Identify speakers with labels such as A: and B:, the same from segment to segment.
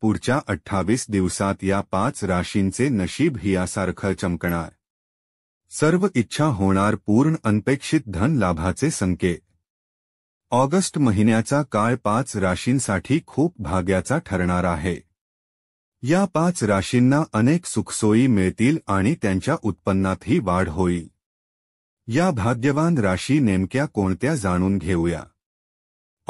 A: पुढच्या अठ्ठावीस दिवसात या पाच राशींचे नशीब ही हियासारखं चमकणार सर्व इच्छा होणार पूर्ण अनपेक्षित धन लाभाचे संकेत ऑगस्ट महिन्याचा काळ पाच राशींसाठी खूप भाग्याचा ठरणार आहे या पाच राशींना अनेक सुखसोयी मिळतील आणि त्यांच्या उत्पन्नातही वाढ होईल या भाग्यवान राशी नेमक्या कोणत्या जाणून घेऊया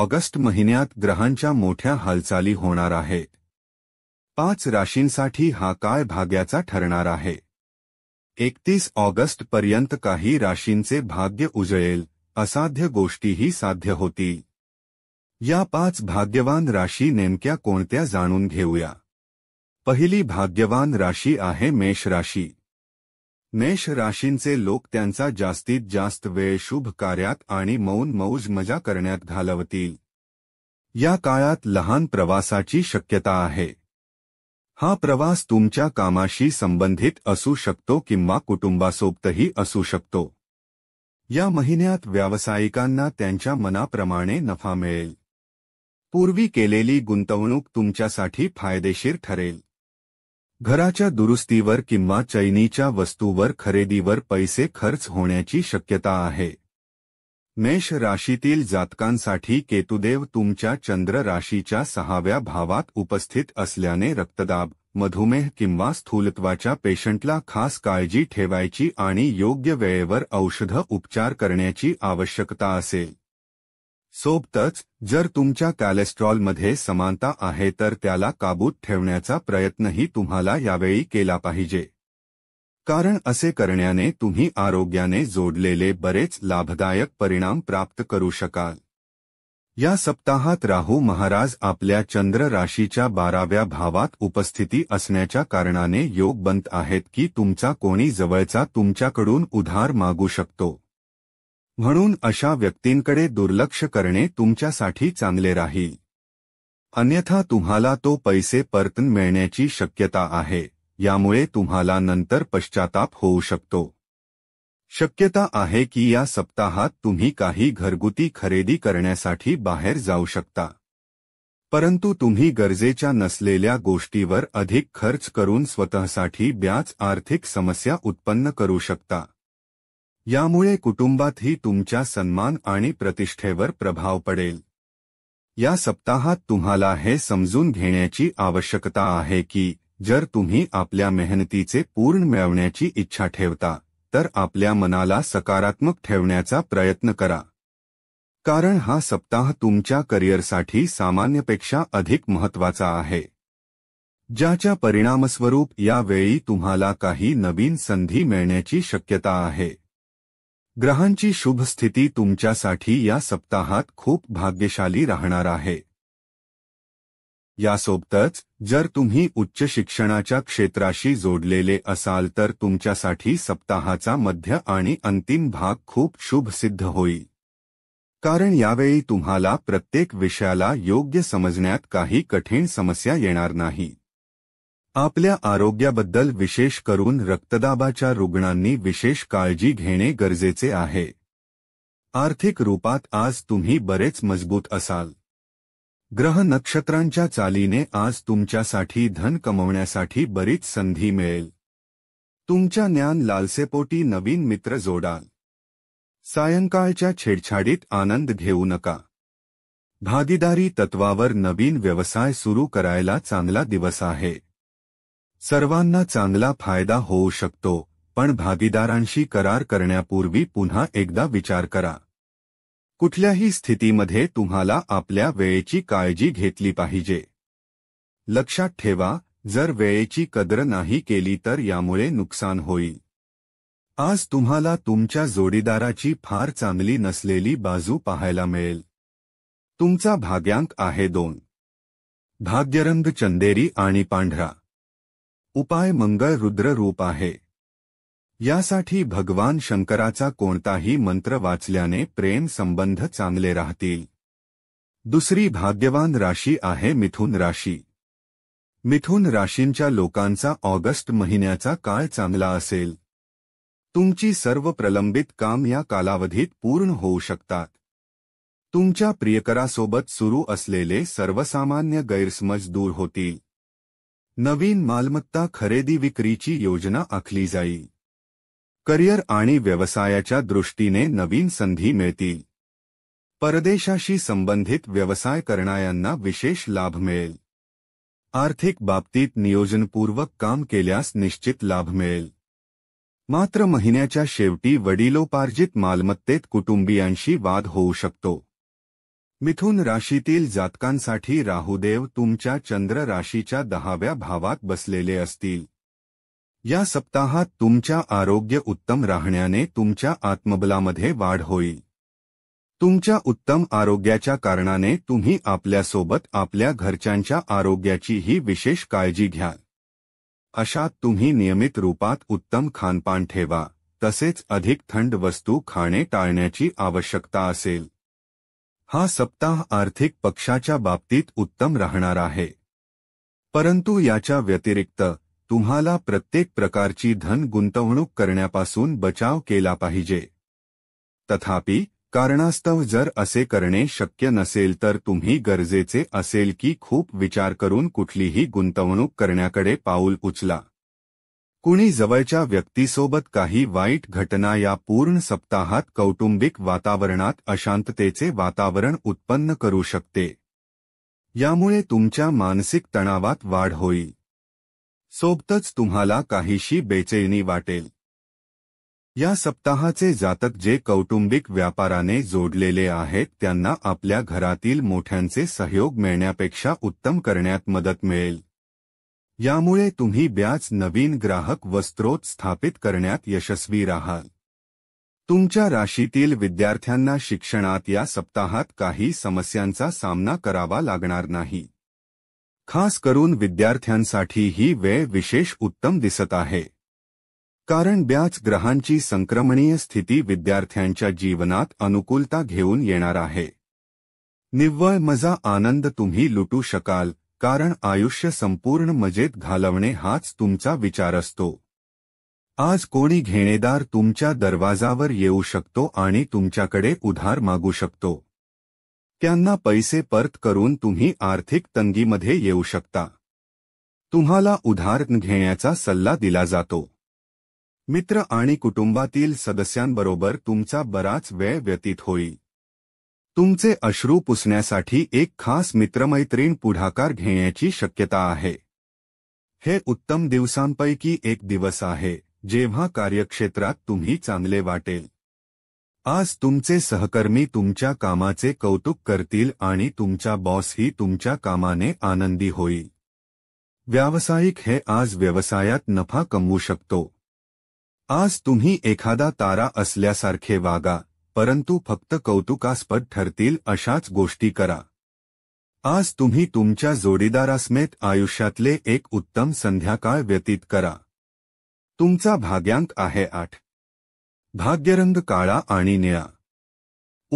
A: ऑगस्ट महिन्यात ग्रहांच्या मोठ्या हालचाली होणार आहेत पाच राशींसाठी हा काय भाग्याचा ठरणार आहे एकतीस ऑगस्ट पर्यंत काही राशींचे भाग्य उजळेल असाध्य गोष्टीही साध्य होती या पाच भाग्यवान राशी नेमक्या कोणत्या जाणून घेऊया पहिली भाग्यवान राशी आहे मेष राशी मेष राशींचे लोक त्यांचा जास्तीत जास्त वेळ शुभ कार्यात आणि मौन मौज मजा करण्यात घालवतील या काळात लहान प्रवासाची शक्यता आहे हा प्रवास तुमच्या कामाशी संबंधित असू शकतो किंवा कुटुंबासोबतही असू शकतो या महिन्यात व्यावसायिकांना त्यांच्या मनाप्रमाणे नफा मिळेल पूर्वी केलेली गुंतवणूक तुमच्यासाठी फायदेशीर ठरेल घराच्या दुरुस्तीवर किंवा चैनीच्या वस्तूवर खरेदीवर पैसे खर्च होण्याची शक्यता आहे मेष राशीतील जातकांसाठी केतुदेव तुमच्या चंद्र राशीच्या सहाव्या भावात उपस्थित असल्याने रक्तदाब मधुमेह किंवा स्थूलत्वाच्या पेशंटला खास काळजी ठेवायची आणि योग्य वेळेवर औषध उपचार करण्याची आवश्यकता असेल सोबतच जर तुमच्या कॅलेस्ट्रॉलमध्ये समानता आहे तर त्याला काबूत ठेवण्याचा प्रयत्नही तुम्हाला यावेळी केला पाहिजे कारण असे करण्याने तुम्ही आरोग्याने जोडलेले बरेच लाभदायक परिणाम प्राप्त करू शकाल या सप्ताहात राहू महाराज आपल्या चंद्र राशीच्या बाराव्या भावात उपस्थिती असण्याच्या कारणाने योग बनत आहेत की तुमचा कोणी जवळचा तुमच्याकडून उधार मागू शकतो म्हणून अशा व्यक्तींकडे दुर्लक्ष करणे तुमच्यासाठी चांगले राहील अन्यथा तुम्हाला तो पैसे परतन मिळण्याची शक्यता आहे यामुळे तुम्हाला नंतर पश्चाताप होऊ शकतो शक्यता आहे की या सप्ताहात तुम्ही काही घरगुती खरेदी करण्यासाठी बाहेर जाऊ शकता परंतु तुम्ही गरजेच्या नसलेल्या गोष्टीवर अधिक खर्च करून स्वतःसाठी ब्याच आर्थिक समस्या उत्पन्न करू शकता यामुळे कुटुंबातही तुमच्या सन्मान आणि प्रतिष्ठेवर प्रभाव पडेल या सप्ताहात तुम्हाला हे समजून घेण्याची आवश्यकता आहे की जर तुम्ही आपल्या मेहनतीचे पूर्ण मिळवण्याची इच्छा ठेवता तर आपल्या मनाला सकारात्मक ठेवण्याचा प्रयत्न करा कारण हा सप्ताह तुमच्या करिअरसाठी सामान्यपेक्षा अधिक महत्वाचा आहे ज्याच्या परिणामस्वरूप यावेळी तुम्हाला काही नवीन संधी मिळण्याची शक्यता आहे ग्रहांची शुभ स्थिती तुमच्यासाठी या सप्ताहात खूप भाग्यशाली राहणार आहे यासोबतच जर तुम्ही उच्च शिक्षणाच्या क्षेत्राशी जोडलेले असाल तर तुमच्यासाठी सप्ताहाचा मध्य आणि अंतिम भाग खूप शुभ सिद्ध होईल कारण यावेळी तुम्हाला प्रत्येक विषयाला योग्य समजण्यात काही कठीण समस्या येणार नाही आपल्या आरोग्याबद्दल विशेष करून रक्तदाबाच्या रुग्णांनी विशेष काळजी घेणे गरजेचे आहे आर्थिक रूपात आज तुम्ही बरेच मजबूत असाल ग्रह नक्षत्रांच्या चालीने आज तुमच्यासाठी धन कमवण्यासाठी बरीच संधी मिळेल तुमच्या ज्ञान लालसेपोटी नवीन मित्र जोडाल सायंकाळच्या छेडछाडीत आनंद घेऊ नका भागीदारी तत्वावर नवीन व्यवसाय सुरू करायला चांगला दिवस आहे सर्वांना चांगला फायदा होऊ शकतो पण भागीदारांशी करार करण्यापूर्वी पुन्हा एकदा विचार करा कुठल्याही स्थितीमध्ये तुम्हाला आपल्या वेळेची काळजी घेतली पाहिजे लक्षात ठेवा जर वेळेची कद्र नाही केली तर यामुळे नुकसान होईल आज तुम्हाला तुमच्या जोडीदाराची फार चांगली नसलेली बाजू पाहायला मिळेल तुमचा भाग्यांक आहे दोन भाग्यरंग चंदेरी आणि पांढरा उपाय मंगळ रुद्र रूप आहे यासाठी भगवान शंकराचा कोणताही मंत्र वाचल्याने प्रेम संबंध चांगले राहतील दुसरी भाग्यवान राशी आहे मिथुन राशी मिथुन राशींच्या लोकांचा ऑगस्ट महिन्याचा काळ चांगला असेल तुमची सर्व प्रलंबित काम या कालावधीत पूर्ण होऊ शकतात तुमच्या प्रियकरासोबत सुरू असलेले सर्वसामान्य गैरसमज दूर होतील नवीन मालमत्ता खरेदी विक्रीची योजना आखली जाईल करिअर आणि व्यवसायाच्या दृष्टीने नवीन संधी मिळतील परदेशाशी संबंधित व्यवसाय करणाऱ्यांना विशेष लाभ मिळेल आर्थिक बाबतीत नियोजनपूर्वक काम केल्यास निश्चित लाभ मिळेल मात्र महिन्याच्या शेवटी वडिलोपार्जित मालमत्तेत कुटुंबियांशी वाद होऊ शकतो मिथुन राशीतील जातकांसाठी राहुदेव तुमच्या चंद्र राशीच्या दहाव्या भावात बसलेले असतील या सप्ताहात तुमच्या आरोग्य उत्तम राहण्याने तुमच्या आत्मबलामध्ये वाढ होईल तुमच्या उत्तम आरोग्याच्या कारणाने तुम्ही आपल्यासोबत आपल्या घरच्यांच्या आरोग्याचीही विशेष काळजी घ्याल अशात तुम्ही नियमित रूपात उत्तम खानपान ठेवा तसेच अधिक थंड वस्तू खाणे टाळण्याची आवश्यकता असेल हा सप्ताह आर्थिक पक्षाच्या बाबतीत उत्तम राहणार आहे परंतु याच्या व्यतिरिक्त तुम्हाला प्रत्येक प्रकारची धन गुंतवणूक करण्यापासून बचाव केला पाहिजे तथापि कारणास्तव जर असे करणे शक्य नसेल तर तुम्ही गरजेचे असेल की खूप विचार करून कुठलीही गुंतवणूक करण्याकडे पाऊल उचला कुणी जवळच्या व्यक्तीसोबत काही वाईट घटना या पूर्ण सप्ताहात कौटुंबिक वातावरणात अशांततेचे वातावरण उत्पन्न करू शकते यामुळे तुमच्या मानसिक तणावात वाढ होईल सोबतच तुम्हाला काहीशी बेचैनी वाटेल या सप्ताहाचे जातक जे कौटुंबिक व्यापाराने जोडलेले आहेत त्यांना आपल्या घरातील मोठ्यांचे सहयोग मिळण्यापेक्षा उत्तम करण्यात मदत मिळेल यामुळे तुम्ही ब्याज नवीन ग्राहक वस्त्रोत स्थापित करण्यात यशस्वी राहाल तुमच्या राशीतील विद्यार्थ्यांना शिक्षणात या सप्ताहात काही समस्यांचा सामना करावा लागणार नाही खास करून विद्यार्थ्यांसाठी ही वेळ विशेष उत्तम दिसत आहे कारण ब्याच ग्रहांची संक्रमणीय स्थिती विद्यार्थ्यांच्या जीवनात अनुकूलता घेऊन येणार आहे निव्वळ मजा आनंद तुम्ही लुटू शकाल कारण आयुष्य संपूर्ण मजेत घालवणे हाच तुमचा विचार असतो आज कोणी घेणेदार तुमच्या दरवाजावर येऊ शकतो आणि तुमच्याकडे उधार मागू शकतो त्यांना पैसे परत करून तुम्ही आर्थिक तंगीमध्ये येऊ शकता तुम्हाला उधार घेण्याचा सल्ला दिला जातो मित्र आणि कुटुंबातील सदस्यांबरोबर तुमचा बराच वेळ व्यतीत होईल तुमचे अश्रू पुसण्यासाठी एक खास मित्रमैत्रीण पुढाकार घेण्याची शक्यता आहे हे उत्तम दिवसांपैकी एक दिवस आहे जेव्हा कार्यक्षेत्रात तुम्ही चांगले वाटेल आज तुमचे सहकर्मी तुमच्या कामाचे कौतुक करतील आणि तुमचा बॉसही तुमच्या कामाने आनंदी होईल व्यावसायिक हे आज व्यवसायात नफा कमवू शकतो आज तुम्ही एखादा तारा असल्यासारखे वागा परंतु फक्त कौतुकास्पद ठरतील अशाच गोष्टी करा आज तुम्ही तुमच्या जोडीदारासमेत आयुष्यातले एक उत्तम संध्याकाळ व्यतीत करा तुमचा भाग्यांक आहे आठ भाग्यरंग काळा आणि निळा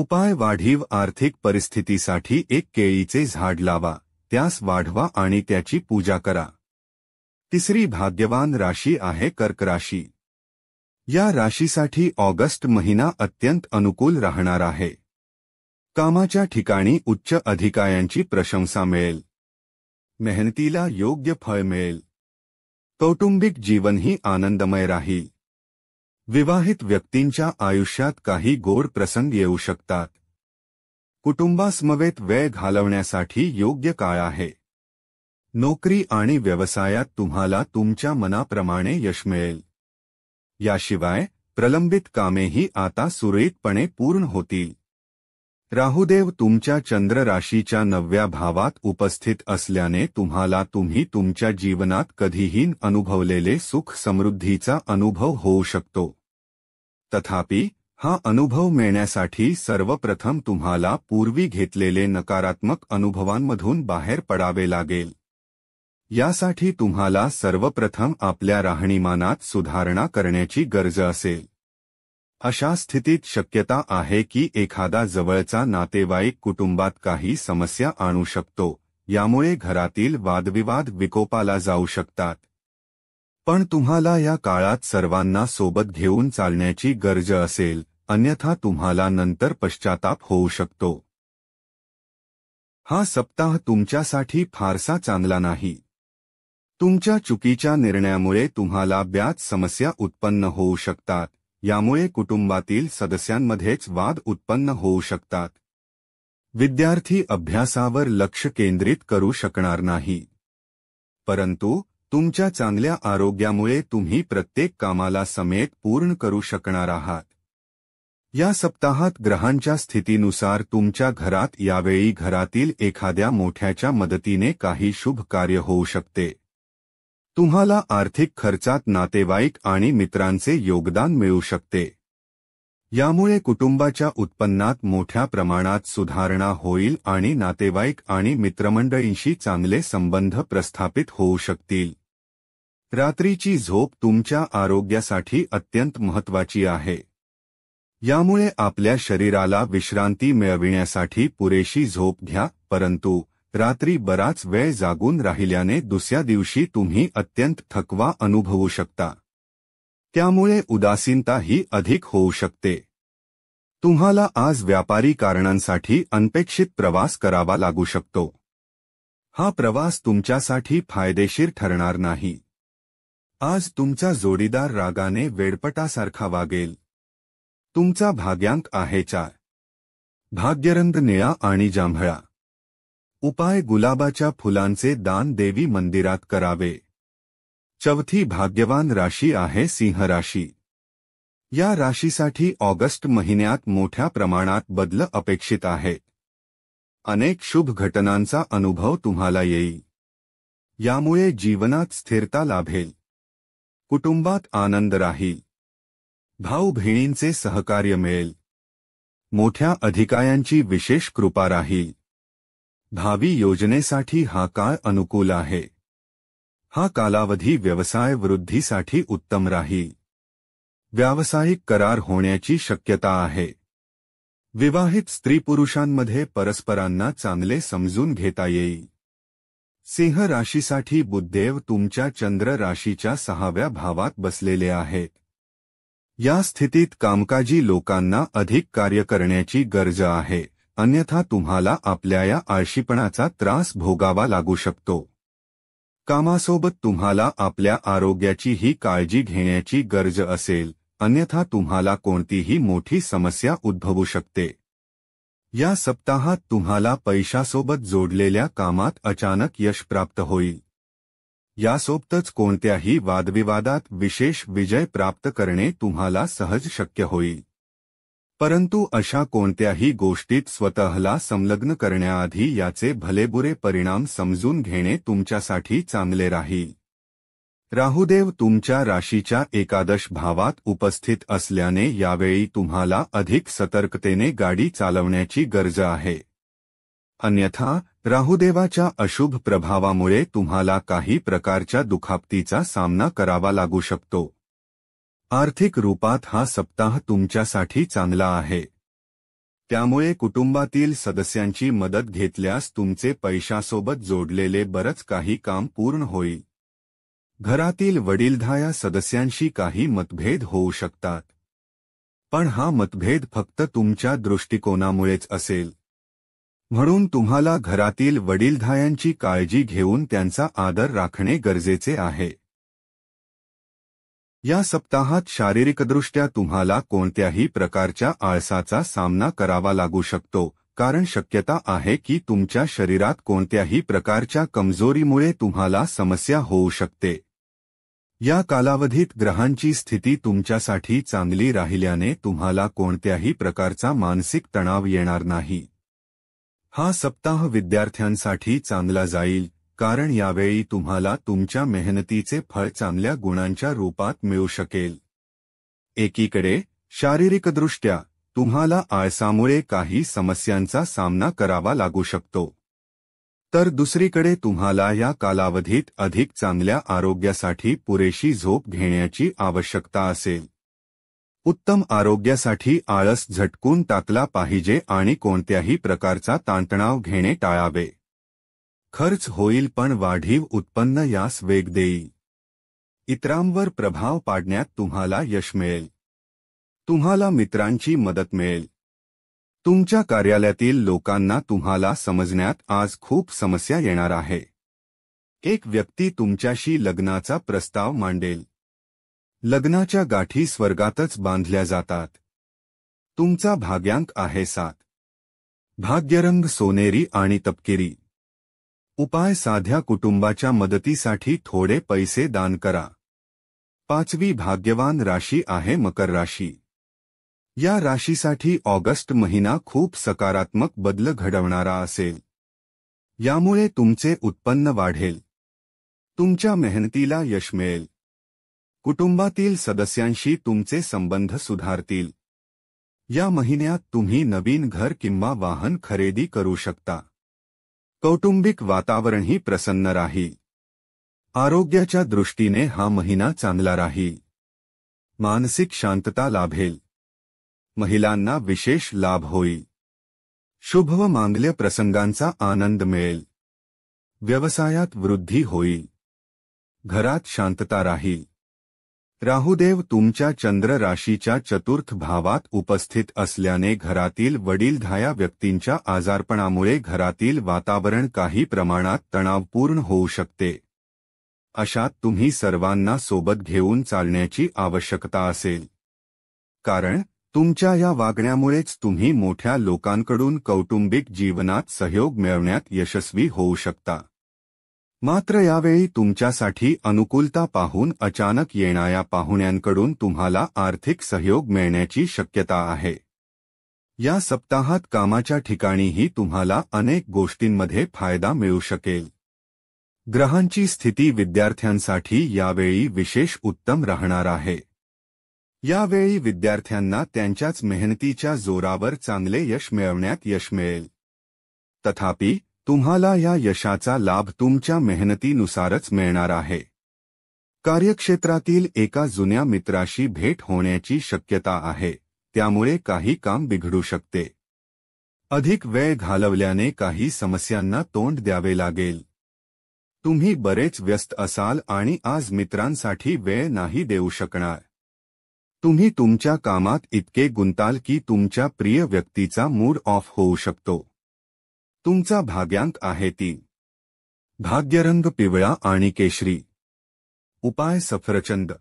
A: उपाय वाढीव आर्थिक परिस्थितीसाठी एक केळीचे झाड लावा त्यास वाढवा आणि त्याची पूजा करा तिसरी भाग्यवान राशी आहे कर्क राशी या राशीसाठी ऑगस्ट महिना अत्यंत अनुकूल राहणार आहे कामाच्या ठिकाणी उच्च अधिकाऱ्यांची प्रशंसा मिळेल मेहनतीला योग्य फळ मिळेल कौटुंबिक जीवनही आनंदमय राहील विवाहित व्यक्तींच्या आयुष्यात काही गोड प्रसंग येऊ शकतात कुटुंबासमवेत वेळ घालवण्यासाठी योग्य काळ आहे नोकरी आणि व्यवसायात तुम्हाला तुमच्या मनाप्रमाणे यश मिळेल याशिवाय प्रलंबित कामेही आता सुरळीतपणे पूर्ण होतील राहुदेव तुमच्या चंद्र राशीच्या नवव्या भावात उपस्थित असल्याने तुम्हाला तुम्ही तुमच्या जीवनात कधीही अनुभवलेले सुख समृद्धीचा अनुभव होऊ शकतो तथापि हा अनुभव मिळण्यासाठी सर्वप्रथम तुम्हाला पूर्वी घेतलेले नकारात्मक अनुभवांमधून बाहेर पडावे लागेल यासाठी तुम्हाला सर्वप्रथम आपल्या राहणीमानात सुधारणा करण्याची गरज असेल अशा स्थितीत शक्यता आहे की एखादा जवळचा नातेवाईक कुटुंबात काही समस्या आणू शकतो यामुळे घरातील वादविवाद विकोपाला जाऊ शकतात पण तुम्हाला या काळात सर्वांना सोबत घेऊन चालण्याची गरज असेल अन्यथा तुम्हाला नंतर पश्चाताप होऊ शकतो हा सप्ताह तुमच्यासाठी फारसा चांगला नाही तुमच्या चुकीच्या निर्णयामुळे तुम्हाला ब्याज समस्या उत्पन्न होऊ शकतात यामुळे कुटुंबातील सदस्यांमध्येच वाद उत्पन्न होऊ शकतात विद्यार्थी अभ्यासावर लक्ष केंद्रित करू शकणार नाही परंतु तुमच्या चांगल्या आरोग्यामुळे तुम्ही प्रत्येक कामाला समेट पूर्ण करू शकणार आहात या सप्ताहात ग्रहांच्या स्थितीनुसार तुमच्या घरात यावेळी घरातील एखाद्या मोठ्याच्या मदतीने काही शुभ कार्य होऊ शकते तुम्हाला आर्थिक खर्चात नातेवाईक आणि मित्रांचे योगदान मिळू शकते यामुळे कुटुंबाच्या उत्पन्नात मोठ्या प्रमाणात सुधारणा होईल आणि नातेवाईक आणि मित्रमंडळींशी चांगले संबंध प्रस्थापित होऊ शकतील रात्रीची झोप तुमच्या आरोग्यासाठी अत्यंत महत्वाची आहे यामुळे आपल्या शरीराला विश्रांती मिळविण्यासाठी पुरेशी झोप घ्या परंतु रात्री बराच वेळ जागून राहिल्याने दुसऱ्या दिवशी तुम्ही अत्यंत थकवा अनुभवू शकता त्यामुळे उदासीनता ही अधिक होऊ शकते तुम्हाला आज व्यापारी कारणांसाठी अनपेक्षित प्रवास करावा लागू शकतो हा प्रवास तुमच्यासाठी फायदेशीर ठरणार नाही आज तुमचा जोडीदार रागाने वेडपटासारखा वागेल तुमचा भाग्यांक आहे चार भाग्यरंग निळा आणि जांभळा उपाय गुलाबाच्या फुलांचे दान देवी मंदिरात करावे चौथी भाग्यवान राशी आहे सिंह राशी या राशीसाठी ऑगस्ट महिन्यात मोठ्या प्रमाणात बदल अपेक्षित आहे अनेक शुभ घटनांचा अनुभव तुम्हाला येईल यामुळे जीवनात स्थिरता लाभेल कुटुंबात आनंद राहील भाऊ बहिणींचे सहकार्य मिळेल मोठ्या अधिकायांची विशेष कृपा राहील भावी सा हा का अनुकूल है हा कालावधि व्यवसाय वृद्धि उत्तम राही व्यावसायिक करार होने की शक्यता आहे विवाहित स्त्री पुरुषांधे परस्परांना चांगले समझुन घेता सिंह राशि बुद्धदेव तुम्हार चंद्र राशि सहाव्या भाव बसले स्थित कामकाजी लोकान अधिक कार्य की गरज है अन्यथा तुम्हाला आपल्या या आळशीपणाचा त्रास भोगावा लागू शकतो कामासोबत तुम्हाला आपल्या आरोग्याचीही काळजी घेण्याची गरज असेल अन्यथा तुम्हाला कोणतीही मोठी समस्या उद्भवू शकते या सप्ताहात तुम्हाला पैशासोबत जोडलेल्या कामात अचानक यश प्राप्त होईल यासोबतच कोणत्याही वादविवादात विशेष विजय प्राप्त करणे तुम्हाला सहज शक्य होईल परंतु अशा कोणत्याही गोष्टीत स्वतःला संलग्न करण्याआधी याचे भलेबुरे परिणाम समजून घेणे तुमच्यासाठी चांगले राहील राहुदेव तुमच्या राशीच्या एकादश भावात उपस्थित असल्याने यावेळी तुम्हाला अधिक सतर्कतेने गाडी चालवण्याची गरज आहे अन्यथा राहुदेवाच्या अशुभ प्रभावामुळे तुम्हाला काही प्रकारच्या दुखापतीचा सामना करावा लागू शकतो आर्थिक रूपात हा सप्ताह तुमच्यासाठी चांगला आहे त्यामुळे कुटुंबातील सदस्यांची मदत घेतल्यास तुमचे पैशासोबत जोडलेले बरंच काही काम पूर्ण होईल घरातील वडीलधाया सदस्यांशी काही मतभेद होऊ शकतात पण हा मतभेद फक्त तुमच्या दृष्टिकोनामुळेच असेल म्हणून तुम्हाला घरातील वडीलधायांची काळजी घेऊन त्यांचा आदर राखणे गरजेचे आहे या सप्ताहात शारीरिकदृष्ट्या तुम्हाला कोणत्याही प्रकारच्या आळसाचा सामना करावा लागू शकतो कारण शक्यता आहे की तुमच्या शरीरात कोणत्याही प्रकारच्या कमजोरीमुळे तुम्हाला समस्या होऊ शकते या कालावधीत ग्रहांची स्थिती तुमच्यासाठी चांगली राहिल्याने तुम्हाला कोणत्याही प्रकारचा मानसिक तणाव येणार नाही हा सप्ताह विद्यार्थ्यांसाठी चांगला जाईल कारण यावेळी तुम्हाला तुमच्या मेहनतीचे फळ चांगल्या गुणांच्या रूपात मिळू शकेल एकीकडे शारीरिकदृष्ट्या तुम्हाला आळसामुळे काही समस्यांचा सामना करावा लागू शकतो तर दुसरीकडे तुम्हाला या कालावधीत अधिक चांगल्या आरोग्यासाठी पुरेशी झोप घेण्याची आवश्यकता असेल उत्तम आरोग्यासाठी आळस झटकून टाकला पाहिजे आणि कोणत्याही प्रकारचा ताणतणाव घेणे टाळावे खर्च होईल पण वाढीव उत्पन्न यास वेग देई इतरांवर प्रभाव पाडण्यात तुम्हाला यश मिळेल तुम्हाला मित्रांची मदत मिळेल तुमच्या कार्यालयातील लोकांना तुम्हाला समजण्यात आज खूप समस्या येणार आहे एक व्यक्ती तुमच्याशी लग्नाचा प्रस्ताव मांडेल लग्नाच्या गाठी स्वर्गातच बांधल्या जातात तुमचा भाग्यांक आहे सात भाग्यरंग सोनेरी आणि तपकिरी उपाय साध्या कुटुंबा मदती थोडे पैसे दान करा पांचवी भाग्यवान राशि आहे मकर राशि या राशीसाठी ऑगस्ट महीना खूब सकारात्मक बदल घडवणारा असेल यामुळे तुमचे उत्पन्न वाढेल तुमच्या मेहनतीला यश मिळेल कुटुंबातील सदस्यांशी तुमचे संबंध सुधारतील या महिन्यात तुम्ही नवीन घर किंवा वाहन खरेदी करू शकता कौटुंबिक वातावरण ही प्रसन्न राही दृष्टि ने हा महीना चांगला राही मानसिक शांतता लाभेल महिला विशेष लाभ हो शुभ व मांगल्य प्रसंगांचा आनंद मेल व्यवसायात वृद्धि होई घरात शांतता राही राहुदेव तुमच्या चंद्र राशीच्या चतुर्थ भावात उपस्थित असल्याने घरातील वडीलधाया व्यक्तींच्या आजारपणामुळे घरातील वातावरण काही प्रमाणात तणावपूर्ण होऊ शकते अशात तुम्ही सर्वांना सोबत घेऊन चालण्याची आवश्यकता असेल कारण तुमच्या या वागण्यामुळेच तुम्ही मोठ्या लोकांकडून कौटुंबिक जीवनात सहयोग मिळवण्यात यशस्वी होऊ शकता मात्र यावेळी तुमच्यासाठी अनुकूलता पाहून अचानक येणाऱ्या पाहुण्यांकडून तुम्हाला आर्थिक सहयोग मिळण्याची शक्यता आहे या सप्ताहात कामाच्या ठिकाणीही तुम्हाला अनेक गोष्टींमध्ये फायदा मिळू शकेल ग्रहांची स्थिती विद्यार्थ्यांसाठी यावेळी विशेष उत्तम राहणार आहे यावेळी विद्यार्थ्यांना त्यांच्याच मेहनतीच्या जोरावर चांगले यश मिळवण्यात यश मिळेल तथापि तुम्हाला या यशाचा लाभ तुमच्या मेहनतीनुसारच मिळणार आहे कार्यक्षेत्रातील एका जुन्या मित्राशी भेट होण्याची शक्यता आहे त्यामुळे काही काम बिघडू शकते अधिक वेळ घालवल्याने काही समस्यांना तोंड द्यावे लागेल तुम्ही बरेच व्यस्त असाल आणि आज मित्रांसाठी वेळ नाही देऊ शकणार तुम्ही तुमच्या कामात इतके गुंताल की तुमच्या प्रिय व्यक्तीचा मूड ऑफ होऊ शकतो तुमचा भाग्यांक आहे ती भाग्यरंग पिवळा आणि केशरी उपाय सफरचंद